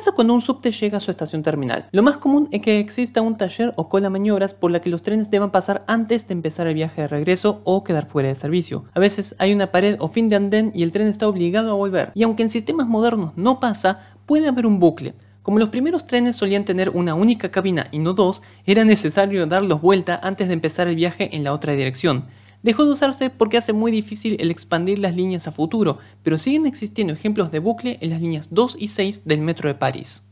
pasa cuando un subte llega a su estación terminal? Lo más común es que exista un taller o cola maniobras por la que los trenes deban pasar antes de empezar el viaje de regreso o quedar fuera de servicio. A veces hay una pared o fin de andén y el tren está obligado a volver. Y aunque en sistemas modernos no pasa, puede haber un bucle. Como los primeros trenes solían tener una única cabina y no dos, era necesario darlos vuelta antes de empezar el viaje en la otra dirección dejó de usarse porque hace muy difícil el expandir las líneas a futuro, pero siguen existiendo ejemplos de bucle en las líneas 2 y 6 del metro de París.